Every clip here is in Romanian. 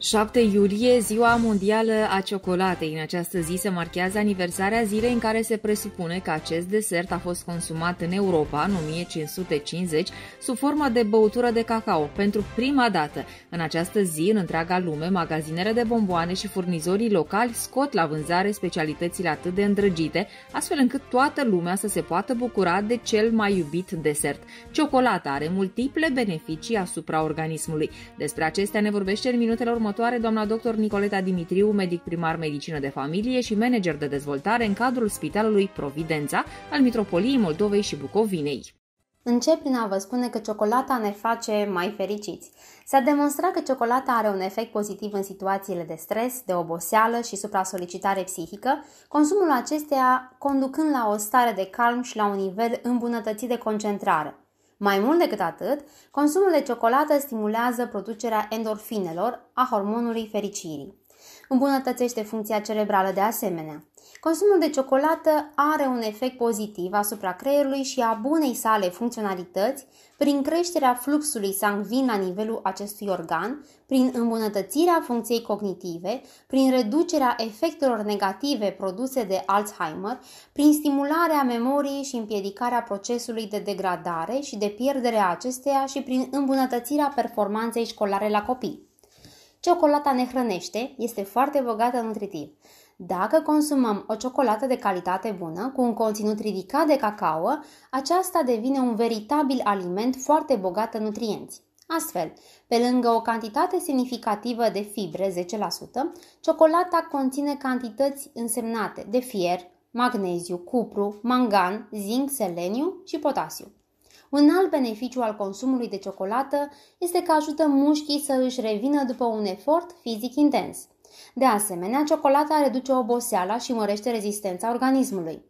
7 iulie, Ziua Mondială a Ciocolatei. În această zi se marchează aniversarea zilei în care se presupune că acest desert a fost consumat în Europa în 1550 sub formă de băutură de cacao pentru prima dată. În această zi, în întreaga lume, magazinele de bomboane și furnizorii locali scot la vânzare specialitățile atât de îndrăgite, astfel încât toată lumea să se poată bucura de cel mai iubit desert. Ciocolata are multiple beneficii asupra organismului. Despre acestea ne vorbește în minutele următoare fondatoare, doamna dr. Nicoleta Dimitriu, medic primar medicină de familie și manager de dezvoltare în cadrul Spitalului Providența al Mitropoliei Moldovei și Bucovinei. Încep prin a vă spune că ciocolata ne face mai fericiți. S-a demonstrat că ciocolata are un efect pozitiv în situațiile de stres, de oboseală și supra-solicitare psihică, consumul acesteia conducând la o stare de calm și la un nivel îmbunătățit de concentrare. Mai mult decât atât, consumul de ciocolată stimulează producerea endorfinelor, a hormonului fericirii. Îmbunătățește funcția cerebrală de asemenea. Consumul de ciocolată are un efect pozitiv asupra creierului și a bunei sale funcționalități prin creșterea fluxului sanguin la nivelul acestui organ, prin îmbunătățirea funcției cognitive, prin reducerea efectelor negative produse de Alzheimer, prin stimularea memoriei și împiedicarea procesului de degradare și de pierdere a acesteia și prin îmbunătățirea performanței școlare la copii. Ciocolata ne hrănește, este foarte bogată nutritiv. Dacă consumăm o ciocolată de calitate bună, cu un conținut ridicat de cacao, aceasta devine un veritabil aliment foarte bogat în nutrienți. Astfel, pe lângă o cantitate semnificativă de fibre, 10%, ciocolata conține cantități însemnate de fier, magneziu, cupru, mangan, zinc, seleniu și potasiu. Un alt beneficiu al consumului de ciocolată este că ajută mușchii să își revină după un efort fizic intens. De asemenea, ciocolata reduce oboseala și mărește rezistența organismului.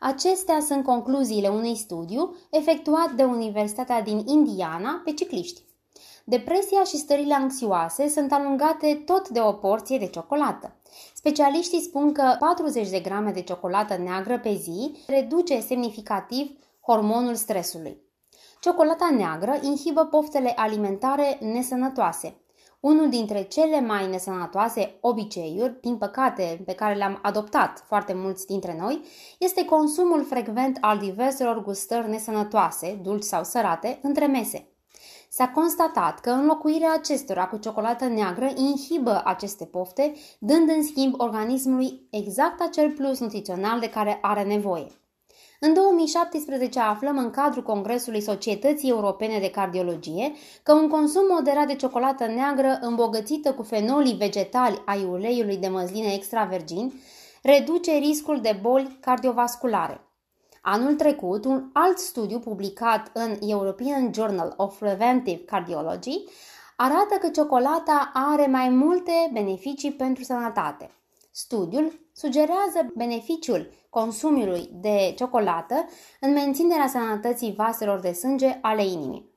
Acestea sunt concluziile unui studiu efectuat de Universitatea din Indiana pe cicliști. Depresia și stările anxioase sunt alungate tot de o porție de ciocolată. Specialiștii spun că 40 de grame de ciocolată neagră pe zi reduce semnificativ hormonul stresului. Ciocolata neagră inhibă poftele alimentare nesănătoase, unul dintre cele mai nesănătoase obiceiuri, din păcate, pe care le-am adoptat foarte mulți dintre noi, este consumul frecvent al diverselor gustări nesănătoase, dulci sau sărate, între mese. S-a constatat că înlocuirea acestora cu ciocolată neagră inhibă aceste pofte, dând în schimb organismului exact acel plus nutrițional de care are nevoie. În 2017 aflăm în cadrul Congresului Societății Europene de Cardiologie că un consum moderat de ciocolată neagră îmbogățită cu fenolii vegetali ai uleiului de măsline extravergin reduce riscul de boli cardiovasculare. Anul trecut, un alt studiu publicat în European Journal of Preventive Cardiology arată că ciocolata are mai multe beneficii pentru sănătate. Studiul sugerează beneficiul consumului de ciocolată în menținerea sănătății vaselor de sânge ale inimii.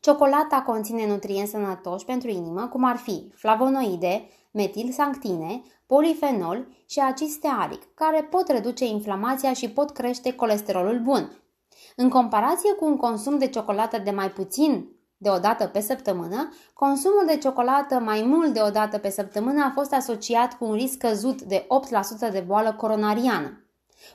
Ciocolata conține nutrienți sănătoși pentru inimă, cum ar fi flavonoide, metilsanctine, polifenol și acid stearic, care pot reduce inflamația și pot crește colesterolul bun. În comparație cu un consum de ciocolată de mai puțin de o dată pe săptămână, consumul de ciocolată mai mult de o dată pe săptămână a fost asociat cu un risc căzut de 8% de boală coronariană.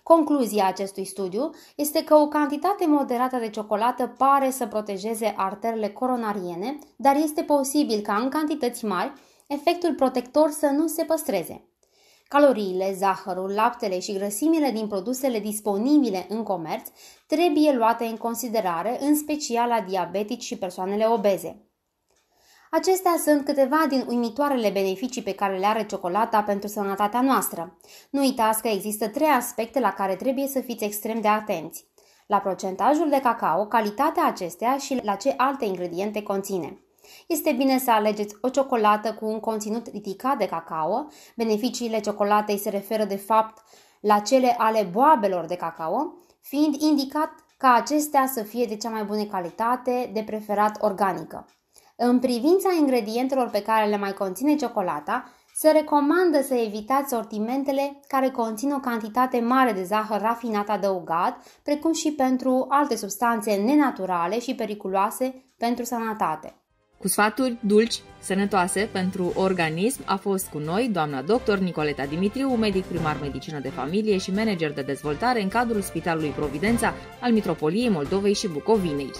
Concluzia acestui studiu este că o cantitate moderată de ciocolată pare să protejeze arterele coronariene, dar este posibil ca în cantități mari efectul protector să nu se păstreze. Caloriile, zahărul, laptele și grăsimile din produsele disponibile în comerț trebuie luate în considerare, în special la diabetici și persoanele obeze. Acestea sunt câteva din uimitoarele beneficii pe care le are ciocolata pentru sănătatea noastră. Nu uitați că există trei aspecte la care trebuie să fiți extrem de atenți. La procentajul de cacao, calitatea acesteia și la ce alte ingrediente conține. Este bine să alegeți o ciocolată cu un conținut ridicat de cacao. Beneficiile ciocolatei se referă de fapt la cele ale boabelor de cacao, fiind indicat ca acestea să fie de cea mai bună calitate, de preferat organică. În privința ingredientelor pe care le mai conține ciocolata, se recomandă să evitați sortimentele care conțin o cantitate mare de zahăr rafinat adăugat, precum și pentru alte substanțe nenaturale și periculoase pentru sănătate. Cu sfaturi dulci, sănătoase pentru organism a fost cu noi doamna doctor Nicoleta Dimitriu, medic primar medicină de familie și manager de dezvoltare în cadrul Spitalului Providența al Mitropoliei Moldovei și Bucovinei.